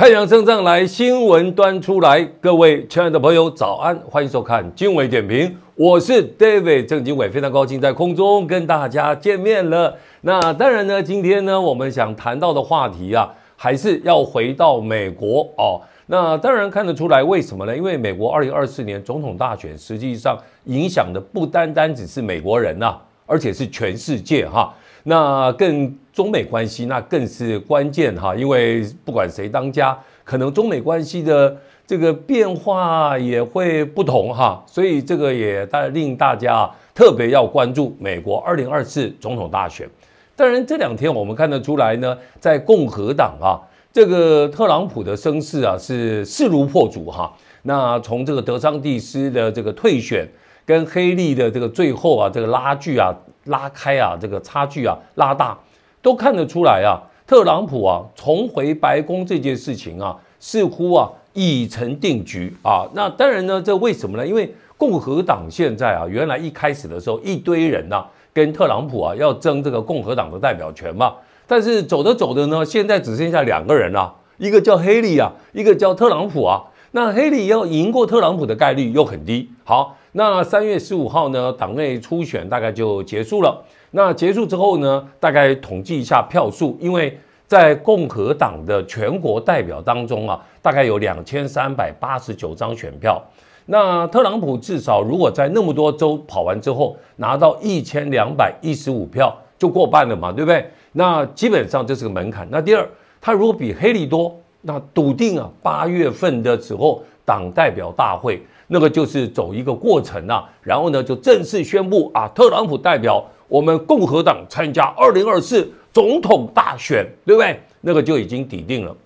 太阳升上来，新闻端出来，各位亲爱的朋友，早安，欢迎收看经纬点评，我是 David 郑经纬，非常高兴在空中跟大家见面了。那当然呢，今天呢，我们想谈到的话题啊，还是要回到美国哦。那当然看得出来，为什么呢？因为美国二零二四年总统大选，实际上影响的不单单只是美国人呐，而且是全世界哈。那更中美关系，那更是关键哈，因为不管谁当家，可能中美关系的这个变化也会不同哈，所以这个也带令大家特别要关注美国二零二四总统大选。当然这两天我们看得出来呢，在共和党啊，这个特朗普的声势啊是势如破竹哈。那从这个德桑蒂斯的这个退选，跟黑利的这个最后啊这个拉锯啊。拉开啊，这个差距啊拉大，都看得出来啊。特朗普啊重回白宫这件事情啊，似乎啊已成定局啊。那当然呢，这为什么呢？因为共和党现在啊，原来一开始的时候一堆人呢跟特朗普啊要争这个共和党的代表权嘛。但是走着走着呢，现在只剩下两个人了，一个叫黑利啊，一个叫特朗普啊。那黑利要赢过特朗普的概率又很低。好。那三月十五号呢？党内初选大概就结束了。那结束之后呢？大概统计一下票数，因为在共和党的全国代表当中啊，大概有两千三百八十九张选票。那特朗普至少如果在那么多州跑完之后拿到一千两百一十五票，就过半了嘛，对不对？那基本上这是个门槛。那第二，他如果比黑利多，那笃定啊，八月份的时候党代表大会。那个就是走一个过程呐，然后呢就正式宣布啊，特朗普代表我们共和党参加二零二四总统大选，对不对？那个就已经抵定了。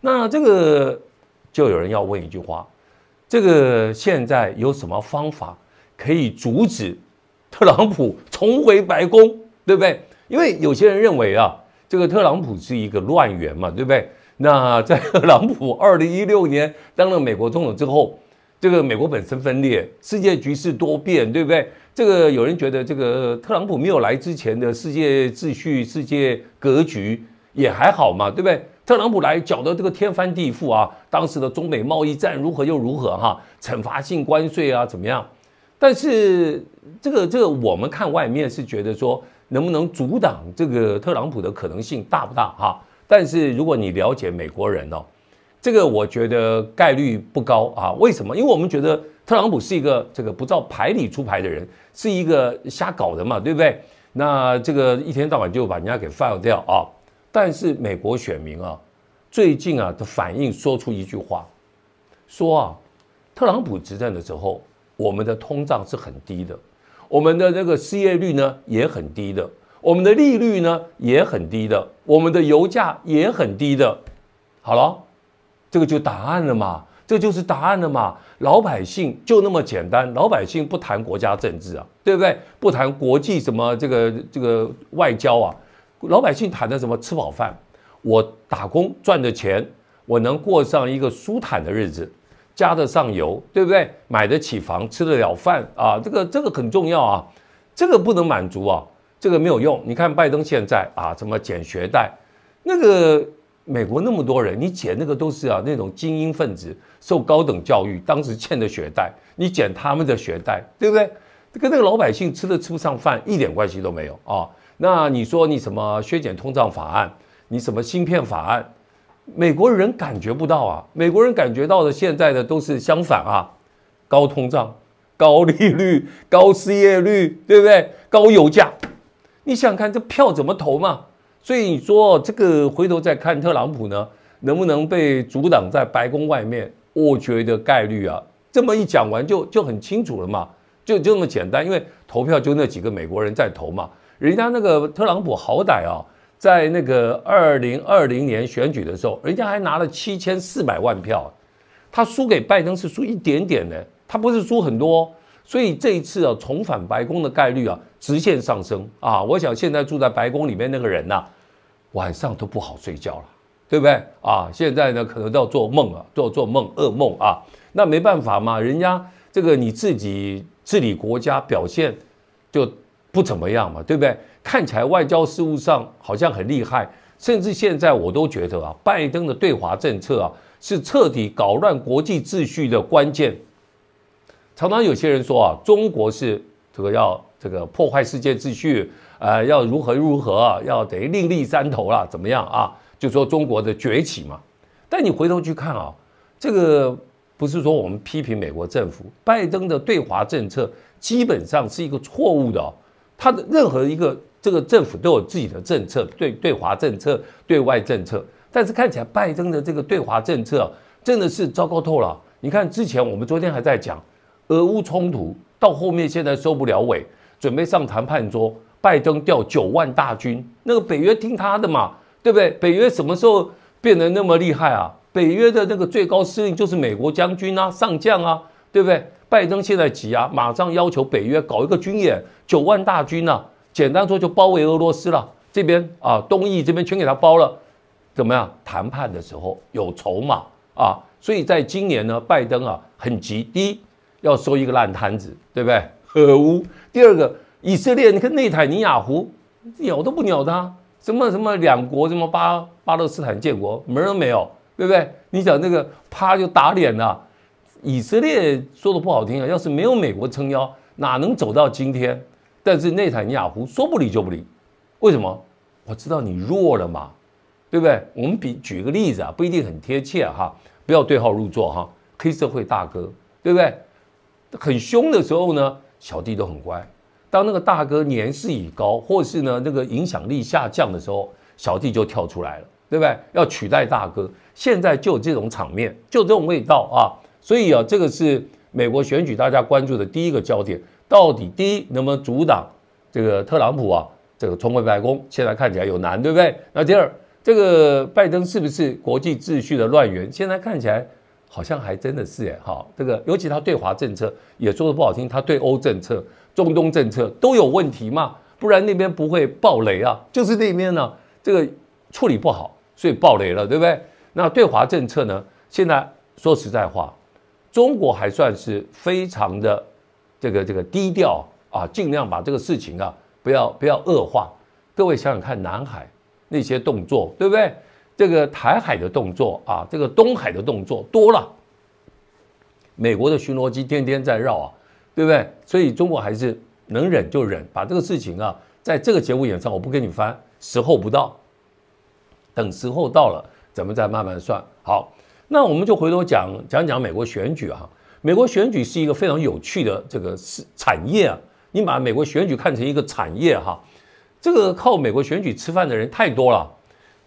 那这个就有人要问一句话：这个现在有什么方法可以阻止特朗普重回白宫，对不对？因为有些人认为啊，这个特朗普是一个乱源嘛，对不对？那在特朗普二零一六年当了美国总统之后。这个美国本身分裂，世界局势多变，对不对？这个有人觉得，这个特朗普没有来之前的世界秩序、世界格局也还好嘛，对不对？特朗普来搅得这个天翻地覆啊！当时的中美贸易战如何又如何哈？惩罚性关税啊，怎么样？但是这个这个，我们看外面是觉得说，能不能阻挡这个特朗普的可能性大不大哈？但是如果你了解美国人哦。这个我觉得概率不高啊，为什么？因为我们觉得特朗普是一个这个不照牌理出牌的人，是一个瞎搞的嘛，对不对？那这个一天到晚就把人家给 f 掉啊。但是美国选民啊，最近啊的反应说出一句话，说啊，特朗普执政的时候，我们的通胀是很低的，我们的这个失业率呢也很低的，我们的利率呢也很低的，我们的油价也很低的。好了。这个就答案了嘛，这就是答案了嘛。老百姓就那么简单，老百姓不谈国家政治啊，对不对？不谈国际什么这个这个外交啊，老百姓谈的什么吃饱饭，我打工赚的钱，我能过上一个舒坦的日子，加得上油，对不对？买得起房，吃得了饭啊，这个这个很重要啊，这个不能满足啊，这个没有用。你看拜登现在啊，什么减学贷，那个。美国那么多人，你捡那个都是啊，那种精英分子，受高等教育，当时欠的学贷，你捡他们的学贷，对不对？跟那个老百姓吃都吃不上饭一点关系都没有啊。那你说你什么削减通胀法案，你什么芯片法案，美国人感觉不到啊。美国人感觉到的现在的都是相反啊，高通胀、高利率、高失业率，对不对？高油价，你想想看这票怎么投嘛？所以你说这个回头再看特朗普呢，能不能被阻挡在白宫外面？我觉得概率啊，这么一讲完就就很清楚了嘛，就就这么简单。因为投票就那几个美国人在投嘛，人家那个特朗普好歹啊，在那个二零二零年选举的时候，人家还拿了七千四百万票，他输给拜登是输一点点的，他不是输很多。所以这一次啊，重返白宫的概率啊，直线上升啊！我想现在住在白宫里面那个人呐，晚上都不好睡觉了，对不对啊？现在呢，可能都要做梦了，做做梦噩梦啊！那没办法嘛，人家这个你自己治理国家表现就不怎么样嘛，对不对？看起来外交事务上好像很厉害，甚至现在我都觉得啊，拜登的对华政策啊，是彻底搞乱国际秩序的关键。常常有些人说啊，中国是这个要这个破坏世界秩序，呃，要如何如何，要等于另立山头了，怎么样啊？就说中国的崛起嘛。但你回头去看啊，这个不是说我们批评美国政府，拜登的对华政策基本上是一个错误的。他的任何一个这个政府都有自己的政策，对对华政策、对外政策。但是看起来拜登的这个对华政策真的是糟糕透了。你看之前我们昨天还在讲。俄乌冲突到后面现在收不了尾，准备上谈判桌。拜登调九万大军，那个北约听他的嘛，对不对？北约什么时候变得那么厉害啊？北约的那个最高司令就是美国将军啊、上将啊，对不对？拜登现在急啊，马上要求北约搞一个军演，九万大军啊，简单说就包围俄罗斯了。这边啊，东翼这边全给他包了，怎么样？谈判的时候有筹码啊，所以在今年呢，拜登啊很急。第一。要收一个烂摊子，对不对？可恶。第二个以色列，你看内塔尼亚胡鸟都不鸟他，什么什么两国，什么巴巴勒斯坦建国门都没有，对不对？你讲那个啪就打脸了。以色列说的不好听啊，要是没有美国撑腰，哪能走到今天？但是内塔尼亚胡说不理就不理，为什么？我知道你弱了嘛，对不对？我们比举个例子啊，不一定很贴切哈，不要对号入座哈。黑社会大哥，对不对？很凶的时候呢，小弟都很乖。当那个大哥年事已高，或是呢那个影响力下降的时候，小弟就跳出来了，对不对？要取代大哥。现在就这种场面，就这种味道啊。所以啊，这个是美国选举大家关注的第一个焦点：到底第一能不能阻挡这个特朗普啊这个重回白宫？现在看起来有难，对不对？那第二，这个拜登是不是国际秩序的乱源？现在看起来。好像还真的是哎，好，这个尤其他对华政策也说的不好听，他对欧政策、中东政策都有问题嘛，不然那边不会暴雷啊，就是那边呢这个处理不好，所以暴雷了，对不对？那对华政策呢，现在说实在话，中国还算是非常的这个这个低调啊，尽量把这个事情啊不要不要恶化。各位想想看南海那些动作，对不对？这个台海的动作啊，这个东海的动作多了，美国的巡逻机天天在绕啊，对不对？所以中国还是能忍就忍，把这个事情啊，在这个节骨眼上，我不跟你翻，时候不到，等时候到了，咱们再慢慢算。好，那我们就回头讲讲讲美国选举啊。美国选举是一个非常有趣的这个是产业啊，你把美国选举看成一个产业哈，这个靠美国选举吃饭的人太多了。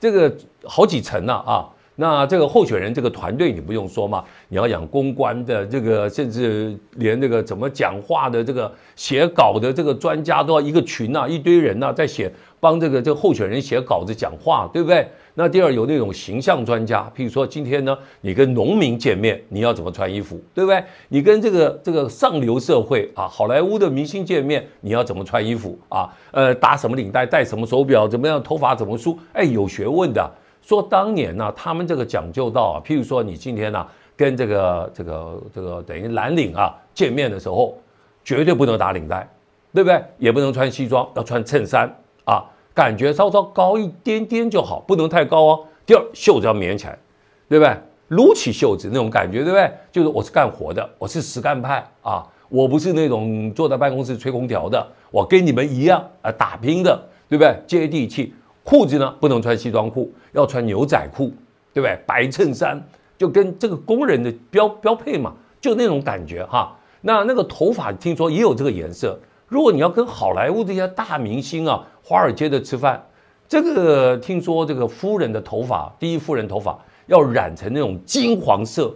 这个好几层呢啊，那这个候选人这个团队你不用说嘛，你要养公关的这个，甚至连这个怎么讲话的这个写稿的这个专家都要一个群呐，一堆人呐在写，帮这个这个候选人写稿子讲话，对不对？那第二，有那种形象专家，譬如说今天呢，你跟农民见面，你要怎么穿衣服，对不对？你跟这个这个上流社会啊，好莱坞的明星见面，你要怎么穿衣服啊？呃，打什么领带，戴什么手表，怎么样头发怎么梳？哎，有学问的说，当年呢，他们这个讲究到，啊，譬如说你今天呢，跟这个这个这个等于蓝领啊见面的时候，绝对不能打领带，对不对？也不能穿西装，要穿衬衫啊。感觉稍稍高一点点就好，不能太高哦。第二，袖子要卷起来，对不对？撸起袖子那种感觉，对不对？就是我是干活的，我是实干派啊，我不是那种坐在办公室吹空调的，我跟你们一样啊，打拼的，对不对？接地气。裤子呢，不能穿西装裤，要穿牛仔裤，对不对？白衬衫，就跟这个工人的标标配嘛，就那种感觉哈。那那个头发，听说也有这个颜色。如果你要跟好莱坞这些大明星啊、华尔街的吃饭，这个听说这个夫人的头发，第一夫人头发要染成那种金黄色，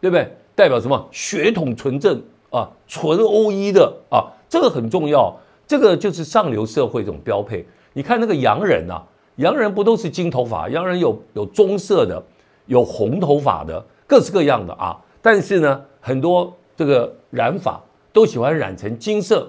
对不对？代表什么血统纯正啊，纯欧一的啊，这个很重要。这个就是上流社会这种标配。你看那个洋人呐，洋人不都是金头发？洋人有有棕色的，有红头发的，各式各样的啊。但是呢，很多这个染发都喜欢染成金色。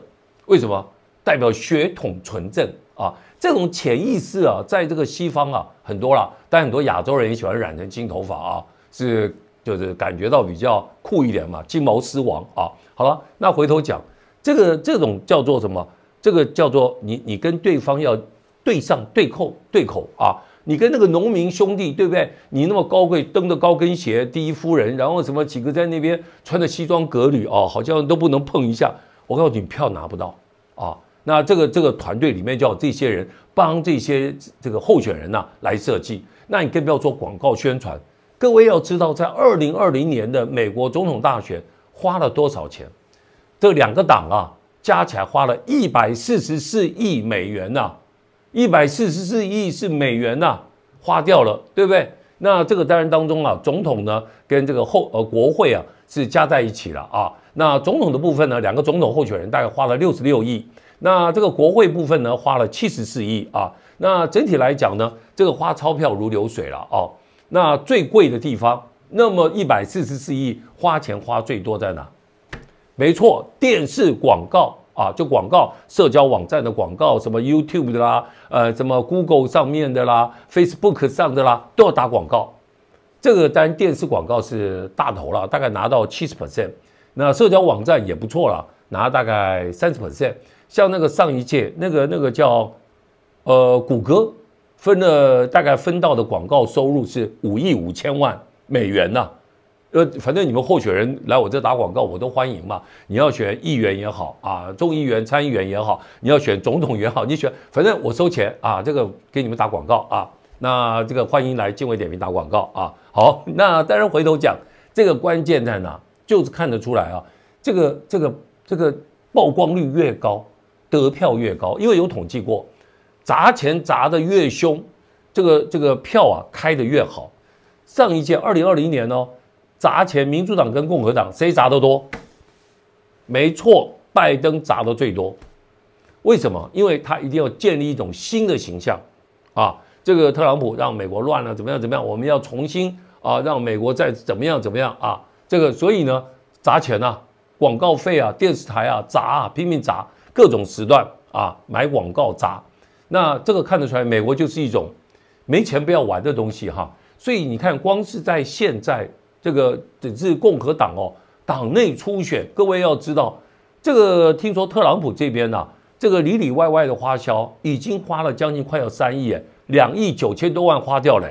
为什么代表血统纯正啊？这种潜意识啊，在这个西方啊，很多啦，但然，很多亚洲人也喜欢染成金头发啊，是就是感觉到比较酷一点嘛。金毛狮王啊，好了，那回头讲这个这种叫做什么？这个叫做你你跟对方要对上对扣对口啊。你跟那个农民兄弟对不对？你那么高贵，蹬着高跟鞋，第一夫人，然后什么几个在那边穿着西装革履啊，好像都不能碰一下。我告诉你，票拿不到啊！那这个这个团队里面就有这些人帮这些这个候选人呢来设计，那你更不要做广告宣传。各位要知道，在二零二零年的美国总统大选花了多少钱？这两个党啊，加起来花了一百四十四亿美元呐！一百四十四亿是美元呐，花掉了，对不对？那这个当然当中啊，总统呢跟这个后呃国会啊是加在一起了啊。那总统的部分呢？两个总统候选人大概花了六十六亿。那这个国会部分呢，花了七十四亿啊。那整体来讲呢，这个花钞票如流水了啊。那最贵的地方，那么一百四十四亿花钱花最多在哪？没错，电视广告啊，就广告、社交网站的广告，什么 YouTube 的啦，呃，什么 Google 上面的啦，Facebook 上的啦，都要打广告。这个单然电视广告是大头了，大概拿到七十%。那社交网站也不错了，拿大概三十 percent。像那个上一届那个那个叫，呃，谷歌分了大概分到的广告收入是五亿五千万美元呐。呃，反正你们候选人来我这打广告，我都欢迎嘛。你要选议员也好啊，众议员、参议员也好，你要选总统也好，你选反正我收钱啊，这个给你们打广告啊。那这个欢迎来敬畏点评打广告啊。好，那当然回头讲这个关键在哪。就是看得出来啊，这个这个这个曝光率越高，得票越高。因为有统计过，砸钱砸得越凶，这个这个票啊开得越好。上一届二零二零年呢，砸钱，民主党跟共和党谁砸得多？没错，拜登砸得最多。为什么？因为他一定要建立一种新的形象啊！这个特朗普让美国乱了，怎么样怎么样？我们要重新啊，让美国再怎么样怎么样啊！这个所以呢，砸钱啊，广告费啊，电视台啊，砸啊，拼命砸，各种时段啊，买广告砸。那这个看得出来，美国就是一种没钱不要玩的东西哈。所以你看，光是在现在这个是共和党哦，党内初选，各位要知道，这个听说特朗普这边呢，这个里里外外的花销已经花了将近快要三亿，两亿九千多万花掉了。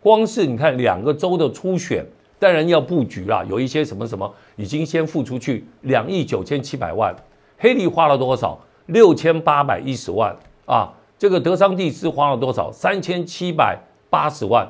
光是你看两个州的初选。当然要布局啦，有一些什么什么已经先付出去两亿九千七百万，黑利花了多少？六千八百一十万啊！这个德桑蒂斯花了多少？三千七百八十万。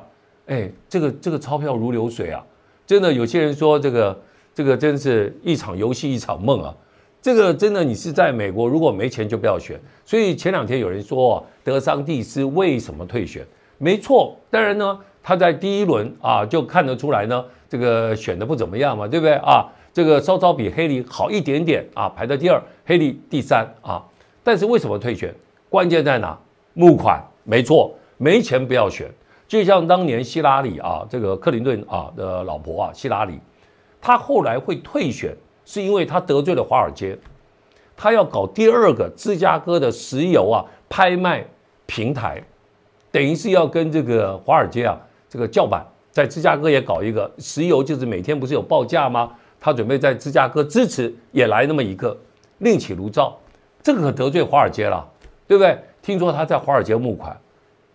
哎，这个这个钞票如流水啊！真的，有些人说这个这个真是一场游戏一场梦啊！这个真的，你是在美国，如果没钱就不要选。所以前两天有人说啊，德桑蒂斯为什么退选？没错，当然呢。他在第一轮啊就看得出来呢，这个选的不怎么样嘛，对不对啊？这个稍稍比黑利好一点点啊，排在第二，黑利第三啊。但是为什么退选？关键在哪？募款没错，没钱不要选。就像当年希拉里啊，这个克林顿啊的老婆啊，希拉里，他后来会退选，是因为他得罪了华尔街，他要搞第二个芝加哥的石油啊拍卖平台，等于是要跟这个华尔街啊。这个叫板，在芝加哥也搞一个石油，就是每天不是有报价吗？他准备在芝加哥支持，也来那么一个另起炉灶，这个可得罪华尔街了，对不对？听说他在华尔街募款，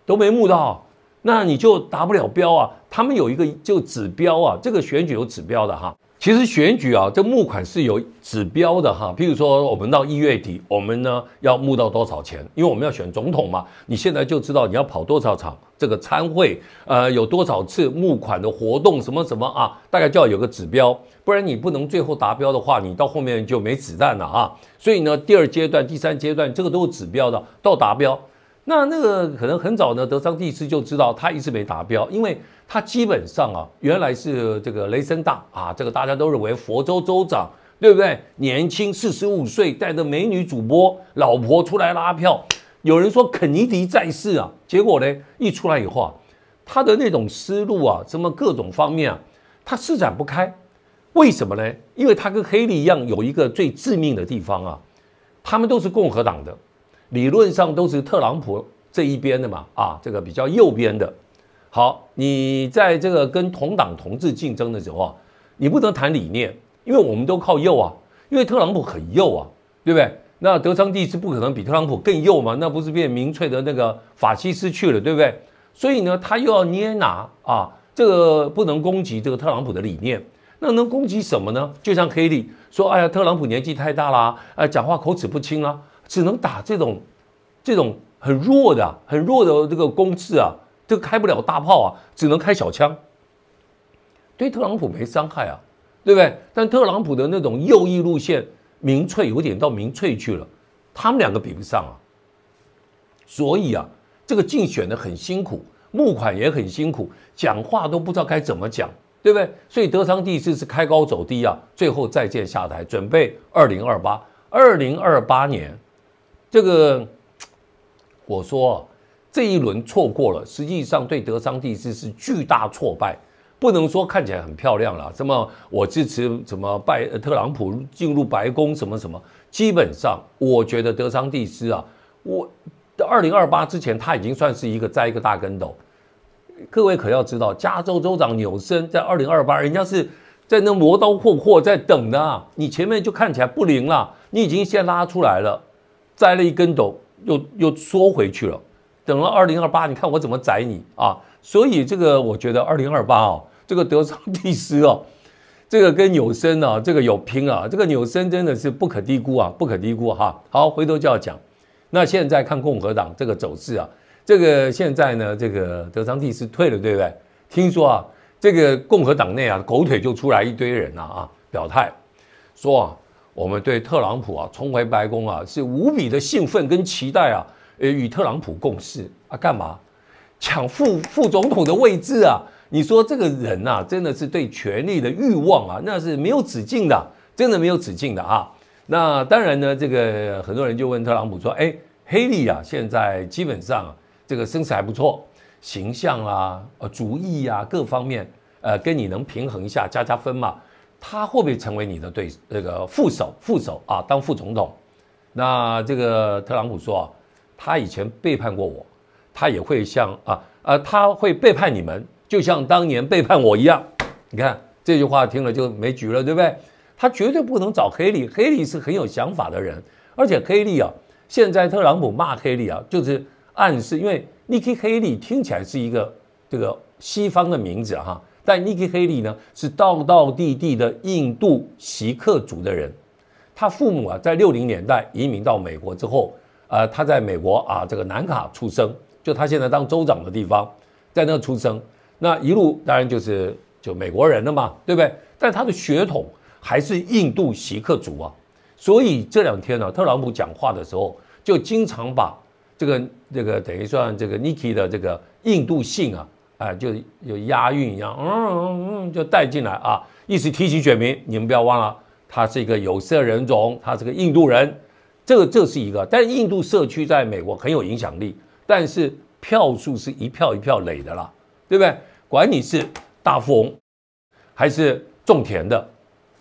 都没募到，那你就达不了标啊。他们有一个就指标啊，这个选举有指标的哈。其实选举啊，这募款是有指标的哈。譬如说，我们到一月底，我们呢要募到多少钱？因为我们要选总统嘛。你现在就知道你要跑多少场这个参会，呃，有多少次募款的活动，什么什么啊，大概就要有个指标。不然你不能最后达标的话，你到后面就没子弹了啊。所以呢，第二阶段、第三阶段，这个都是指标的，到达标。那那个可能很早呢，德桑蒂斯就知道他一直没达标，因为他基本上啊，原来是这个雷森大啊，这个大家都认为佛州州长，对不对？年轻四十五岁，带着美女主播老婆出来拉票，有人说肯尼迪在世啊，结果呢，一出来以后啊，他的那种思路啊，什么各种方面啊，他施展不开，为什么呢？因为他跟黑利一样，有一个最致命的地方啊，他们都是共和党的。理论上都是特朗普这一边的嘛，啊，这个比较右边的。好，你在这个跟同党同志竞争的时候，你不能谈理念，因为我们都靠右啊，因为特朗普很右啊，对不对？那德桑蒂是不可能比特朗普更右嘛，那不是变民粹的那个法西斯去了，对不对？所以呢，他又要捏拿啊，这个不能攻击这个特朗普的理念，那能攻击什么呢？就像黑利说，哎呀，特朗普年纪太大啦，啊，讲话口齿不清啊。只能打这种，这种很弱的、很弱的这个攻势啊，这个开不了大炮啊，只能开小枪，对特朗普没伤害啊，对不对？但特朗普的那种右翼路线、民粹有点到民粹去了，他们两个比不上啊，所以啊，这个竞选的很辛苦，募款也很辛苦，讲话都不知道该怎么讲，对不对？所以德桑蒂斯是开高走低啊，最后再见下台，准备二零二八、二零二八年。这个我说这一轮错过了，实际上对德商地斯是巨大挫败，不能说看起来很漂亮了。这么我支持什么拜特朗普进入白宫什么什么，基本上我觉得德商地斯啊，我二零二八之前他已经算是一个栽一个大跟斗。各位可要知道，加州州长纽森在二零二八人家是在那磨刀霍霍在等的，你前面就看起来不灵了，你已经先拉出来了。栽了一跟斗，又又缩回去了。等了二零二八，你看我怎么宰你啊！所以这个我觉得二零二八啊，这个德桑蒂斯哦，这个跟纽森啊，这个有拼啊，这个纽森真的是不可低估啊，不可低估哈。好，回头就要讲。那现在看共和党这个走势啊，这个现在呢，这个德桑蒂斯退了，对不对？听说啊，这个共和党内啊，狗腿就出来一堆人了啊，表态说啊。我们对特朗普啊重回白宫啊是无比的兴奋跟期待啊，呃，与特朗普共事啊，干嘛抢副副总统的位置啊？你说这个人呐，真的是对权力的欲望啊，那是没有止境的，真的没有止境的啊。那当然呢，这个很多人就问特朗普说：“哎，黑利啊，现在基本上这个生死还不错，形象啊、呃、主意啊各方面，呃，跟你能平衡一下，加加分嘛？”他会不会成为你的对那个副手？副手啊，当副总统？那这个特朗普说，他以前背叛过我，他也会像啊啊，他会背叛你们，就像当年背叛我一样。你看这句话听了就没局了，对不对？他绝对不能找黑利，黑利是很有想法的人，而且黑利啊，现在特朗普骂黑利啊，就是暗示，因为 Nikki 黑利听起来是一个这个西方的名字哈。但 Nikki Haley 呢，是道道地地的印度锡克族的人。他父母啊，在六零年代移民到美国之后，呃，他在美国啊，这个南卡出生，就他现在当州长的地方，在那出生。那一路当然就是就美国人了嘛，对不对？但他的血统还是印度锡克族啊。所以这两天呢，特朗普讲话的时候，就经常把这个这个等于算这个 Nikki 的这个印度性啊。哎，就就押韵一样，嗯嗯嗯，就带进来啊，意思提醒选民，你们不要忘了，他是一个有色人种，他是个印度人，这个这是一个。但是印度社区在美国很有影响力，但是票数是一票一票垒的啦，对不对？管你是大富翁还是种田的，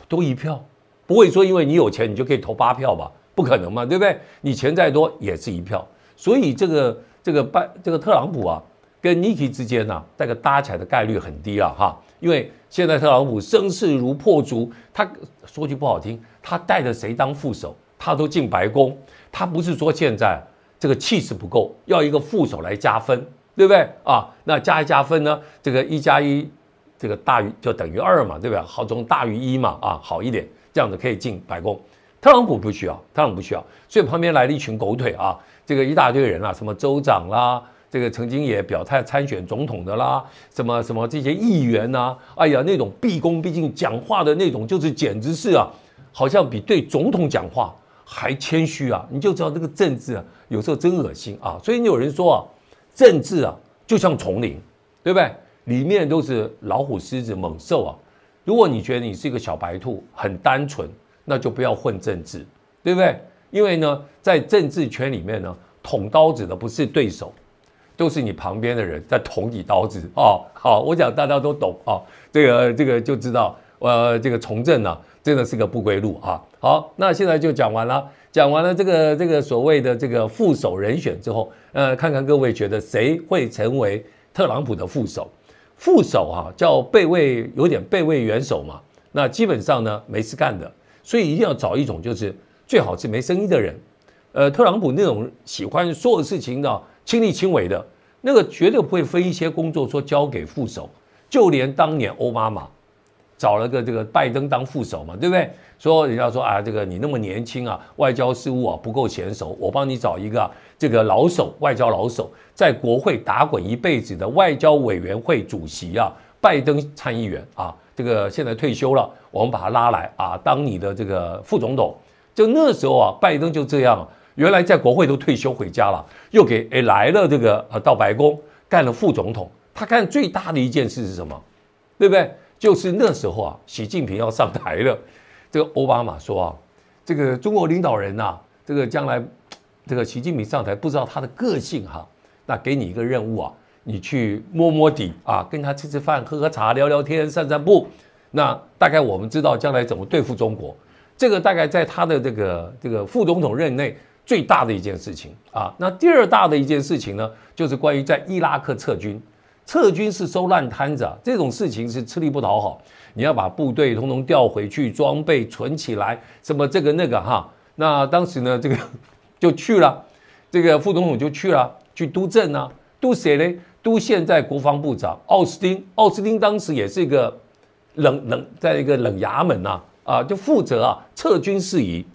都一票，不会说因为你有钱你就可以投八票吧？不可能嘛，对不对？你钱再多也是一票，所以这个这个拜这个特朗普啊。跟 Nike 之间呢，这个搭起来的概率很低了哈，因为现在特朗普声势如破竹，他说句不好听，他带着谁当副手，他都进白宫。他不是说现在这个气势不够，要一个副手来加分，对不对啊？那加一加分呢？这个一加一，这个大于就等于二嘛，对不对？好中大于一嘛，啊好一点，这样子可以进白宫。特朗普不需要，当然不需要，所以旁边来了一群狗腿啊，这个一大堆人啊，什么州长啦。这个曾经也表态参选总统的啦，什么什么这些议员呐，哎呀，那种毕恭毕敬讲话的那种，就是简直是啊，好像比对总统讲话还谦虚啊！你就知道这个政治啊，有时候真恶心啊。所以你有人说啊，政治啊就像丛林，对不对？里面都是老虎、狮子、猛兽啊。如果你觉得你是一个小白兔，很单纯，那就不要混政治，对不对？因为呢，在政治圈里面呢，捅刀子的不是对手。都是你旁边的人在捅你刀子哦，好，我想大家都懂哦，这个这个就知道，呃，这个从政呢真的是个不归路啊。好，那现在就讲完了，讲完了这个这个所谓的这个副手人选之后，呃，看看各位觉得谁会成为特朗普的副手？副手哈叫备位，有点备位元首嘛。那基本上呢没事干的，所以一定要找一种就是最好是没声音的人。呃，特朗普那种喜欢说事情的。亲力亲为的那个绝对不会分一些工作说交给副手，就连当年欧妈妈找了个这个拜登当副手嘛，对不对？说人家说啊，这个你那么年轻啊，外交事务啊不够娴熟，我帮你找一个这个老手，外交老手，在国会打滚一辈子的外交委员会主席啊，拜登参议员啊，这个现在退休了，我们把他拉来啊，当你的这个副总统。就那时候啊，拜登就这样。原来在国会都退休回家了，又给哎来了这个呃到白宫干了副总统。他干最大的一件事是什么？对不对？就是那时候啊，习近平要上台了。这个奥巴马说啊，这个中国领导人呐，这个将来这个习近平上台，不知道他的个性哈，那给你一个任务啊，你去摸摸底啊，跟他吃吃饭、喝喝茶、聊聊天、散散步。那大概我们知道将来怎么对付中国。这个大概在他的这个这个副总统任内。最大的一件事情啊，那第二大的一件事情呢，就是关于在伊拉克撤军。撤军是收烂摊子啊，这种事情是吃力不讨好。你要把部队通通调回去，装备存起来，什么这个那个哈。那当时呢，这个 就去了，这个副总统就去了，去督政啊，督谁呢？督现在国防部长奥斯汀，奥斯汀当时也是一个冷冷，在一个冷衙门呐，啊，就负责啊撤军事宜。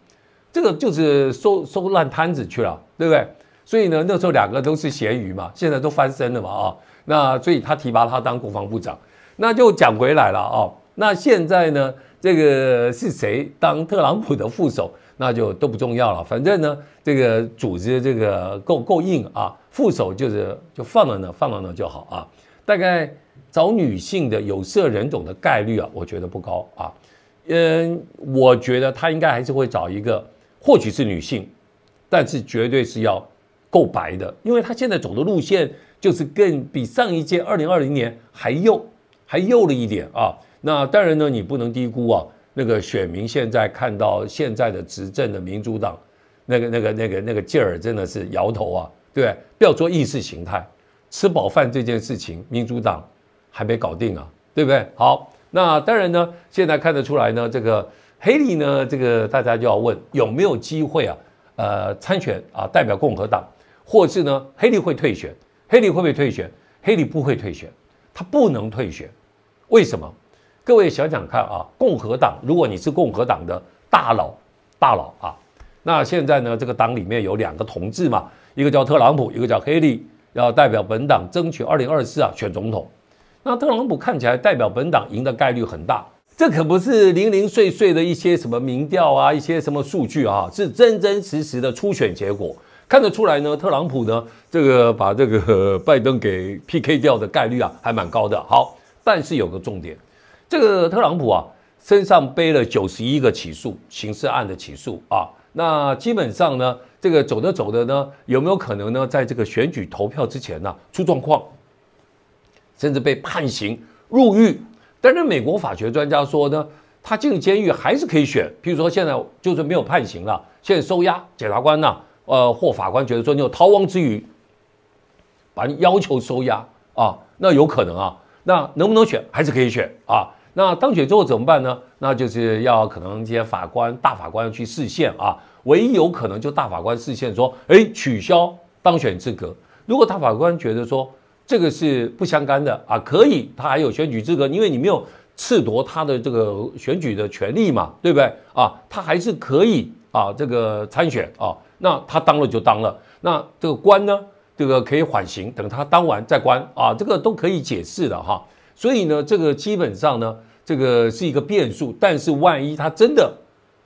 这个就是收收烂摊子去了，对不对？所以呢，那时候两个都是咸鱼嘛，现在都翻身了嘛啊。那所以他提拔他当国防部长，那就讲回来了啊。那现在呢，这个是谁当特朗普的副手，那就都不重要了。反正呢，这个组织这个够够硬啊，副手就是就放到那放到那就好啊。大概找女性的有色人种的概率啊，我觉得不高啊。嗯，我觉得他应该还是会找一个。或许是女性，但是绝对是要够白的，因为她现在走的路线就是更比上一届二零二零年还幼，还幼了一点啊。那当然呢，你不能低估啊，那个选民现在看到现在的执政的民主党，那个那个那个那个劲儿真的是摇头啊，对不要做意识形态，吃饱饭这件事情，民主党还没搞定啊，对不对？好，那当然呢，现在看得出来呢，这个。黑利呢？这个大家就要问有没有机会啊？呃，参选啊，代表共和党，或是呢，黑利会退选？黑利会不会退选？黑利不会退选，他不能退选。为什么？各位想想看啊，共和党，如果你是共和党的大佬，大佬啊，那现在呢，这个党里面有两个同志嘛，一个叫特朗普，一个叫黑利，要代表本党争取二零二四啊，选总统。那特朗普看起来代表本党赢的概率很大。这可不是零零碎碎的一些什么民调啊，一些什么数据啊，是真真实实的初选结果。看得出来呢，特朗普呢，这个把这个拜登给 PK 掉的概率啊，还蛮高的。好，但是有个重点，这个特朗普啊，身上背了九十一个起诉，刑事案的起诉啊，那基本上呢，这个走着走着呢，有没有可能呢，在这个选举投票之前呢，出状况，甚至被判刑入狱？但是美国法学专家说呢，他进监狱还是可以选。譬如说现在就是没有判刑了，现在收押。检察官呢，呃，或法官觉得说你有逃亡之余，把你要求收押啊，那有可能啊。那能不能选还是可以选啊。那当选之后怎么办呢？那就是要可能这些法官、大法官去示宪啊。唯一有可能就大法官示宪说，哎，取消当选资格。如果大法官觉得说，这个是不相干的啊，可以，他还有选举资格，因为你没有褫夺他的这个选举的权利嘛，对不对啊？他还是可以啊，这个参选啊，那他当了就当了，那这个官呢，这个可以缓刑，等他当完再关啊，这个都可以解释的哈。所以呢，这个基本上呢，这个是一个变数，但是万一他真的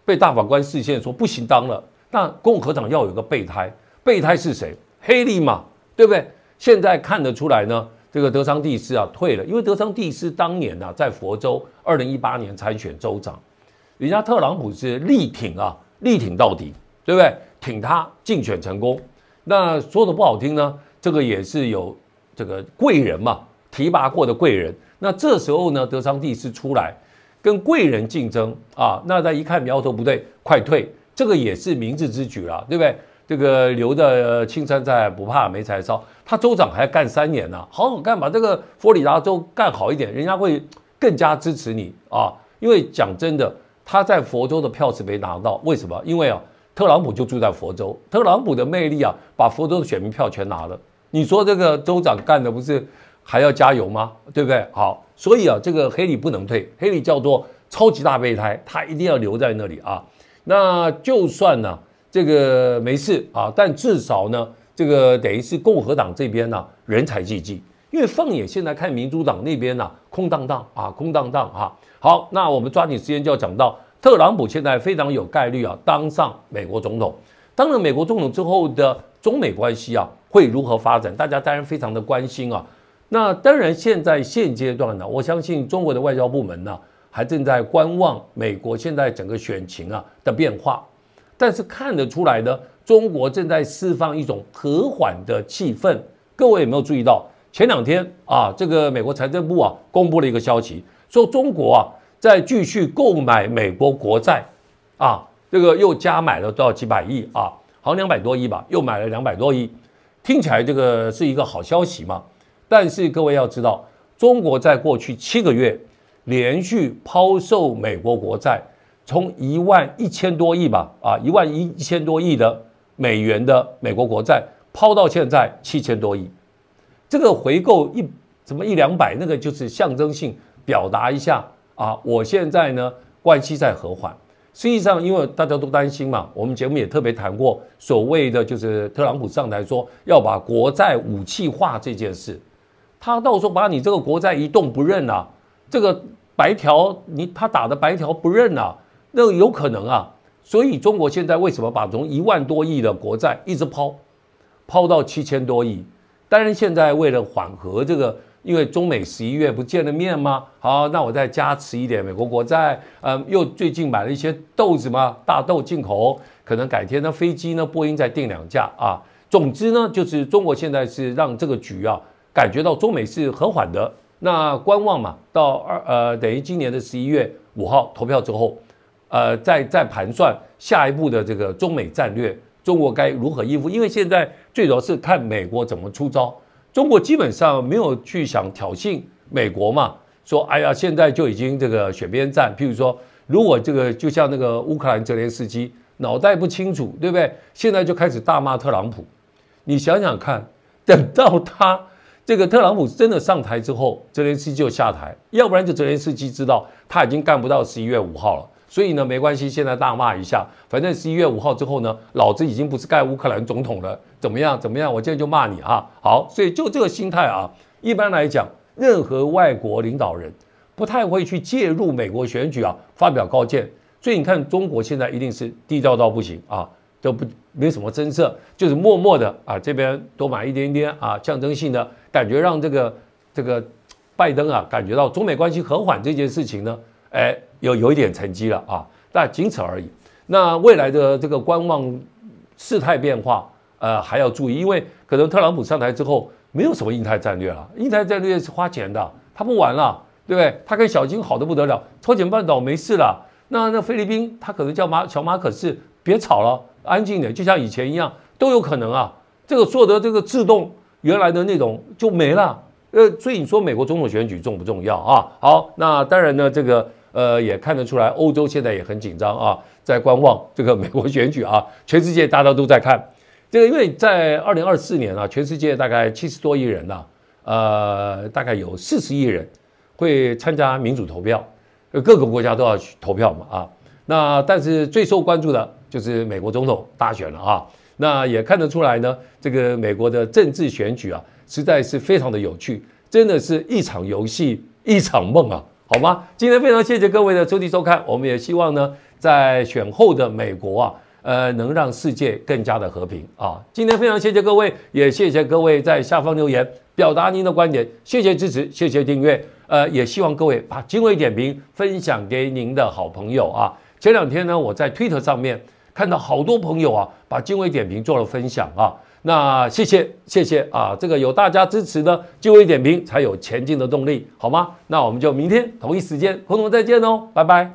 被大法官视线说不行当了，那共和党要有个备胎，备胎是谁？黑利嘛，对不对？现在看得出来呢，这个德桑蒂斯啊退了，因为德桑蒂斯当年呢在佛州二零一八年参选州长，人家特朗普是力挺啊，力挺到底，对不对？挺他竞选成功，那说的不好听呢，这个也是有这个贵人嘛提拔过的贵人，那这时候呢德桑蒂斯出来跟贵人竞争啊，那他一看苗头不对，快退，这个也是明智之举了，对不对？这个留着青山在，不怕没柴烧。他州长还干三年呢，好好干，把这个佛罗里达州干好一点，人家会更加支持你啊。因为讲真的，他在佛州的票是没拿到，为什么？因为啊，特朗普就住在佛州，特朗普的魅力啊，把佛州的选民票全拿了。你说这个州长干的不是还要加油吗？对不对？好，所以啊，这个黑里不能退，黑里叫做超级大备胎，他一定要留在那里啊。那就算呢？这个没事啊，但至少呢，这个等于是共和党这边呢人才济济，因为放眼现在看民主党那边呢空荡荡啊，空荡荡哈。好，那我们抓紧时间就要讲到特朗普现在非常有概率啊当上美国总统。当了美国总统之后的中美关系啊会如何发展，大家当然非常的关心啊。那当然，现在现阶段呢，我相信中国的外交部门呢还正在观望美国现在整个选情啊的变化。但是看得出来呢，中国正在释放一种和缓的气氛。各位有没有注意到前两天啊，这个美国财政部啊，公布了一个消息，说中国啊在继续购买美国国债，啊，这个又加买了多少几百亿啊，好像两百多亿吧，又买了两百多亿。听起来这个是一个好消息嘛？但是各位要知道，中国在过去七个月连续抛售美国国债。从一万一千多亿吧，啊，一万一一千多亿的美元的美国国债抛到现在七千多亿，这个回购一怎么一两百，那个就是象征性表达一下啊，我现在呢关系在和缓。实际上，因为大家都担心嘛，我们节目也特别谈过所谓的就是特朗普上台说要把国债武器化这件事，他到时候把你这个国债一动不认了，这个白条你他打的白条不认了。那有可能啊，所以中国现在为什么把从一万多亿的国债一直抛，抛到七千多亿？当然，现在为了缓和这个，因为中美十一月不见了面吗？好，那我再加持一点美国国债。呃，又最近买了一些豆子嘛，大豆进口，可能改天呢飞机呢波音再订两架啊。总之呢，就是中国现在是让这个局啊感觉到中美是很缓的。那观望嘛，到二呃等于今年的十一月五号投票之后。呃，在在盘算下一步的这个中美战略，中国该如何应付？因为现在最要是看美国怎么出招，中国基本上没有去想挑衅美国嘛。说哎呀，现在就已经这个选边站，譬如说，如果这个就像那个乌克兰泽连斯基脑袋不清楚，对不对？现在就开始大骂特朗普。你想想看，等到他这个特朗普真的上台之后，泽连斯基就下台，要不然就泽连斯基知道他已经干不到十一月五号了。所以呢，没关系，现在大骂一下，反正十一月五号之后呢，老子已经不是盖乌克兰总统了，怎么样？怎么样？我现在就骂你哈。好，所以就这个心态啊，一般来讲，任何外国领导人不太会去介入美国选举啊，发表高见。所以你看，中国现在一定是低调到不行啊，都不没什么声色，就是默默的啊，这边多买一点点啊，象征性的，感觉让这个这个拜登啊，感觉到中美关系和缓这件事情呢。哎，有有一点成绩了啊，但仅此而已。那未来的这个观望事态变化，呃，还要注意，因为可能特朗普上台之后，没有什么印太战略了。印太战略是花钱的，他不玩了，对不对？他跟小金好的不得了，朝鲜半岛没事了。那那菲律宾他可能叫马小马，可是别吵了，安静点，就像以前一样，都有可能啊。这个做得这个自动原来的那种就没了。呃，所以你说美国总统选举重不重要啊？好，那当然呢，这个。呃，也看得出来，欧洲现在也很紧张啊，在观望这个美国选举啊，全世界大家都在看这个，因为在二零二四年啊，全世界大概七十多亿人呢，呃，大概有四十亿人会参加民主投票，各个国家都要投票嘛啊。那但是最受关注的就是美国总统大选了啊。那也看得出来呢，这个美国的政治选举啊，实在是非常的有趣，真的是一场游戏，一场梦啊。好吗？今天非常谢谢各位的抽听收看，我们也希望呢，在选后的美国啊，呃，能让世界更加的和平啊。今天非常谢谢各位，也谢谢各位在下方留言表达您的观点，谢谢支持，谢谢订阅，呃，也希望各位把精微点评分享给您的好朋友啊。前两天呢，我在 Twitter 上面看到好多朋友啊，把精微点评做了分享啊。那谢谢谢谢啊，这个有大家支持的，就一点评才有前进的动力，好吗？那我们就明天同一时间共同再见哦，拜拜。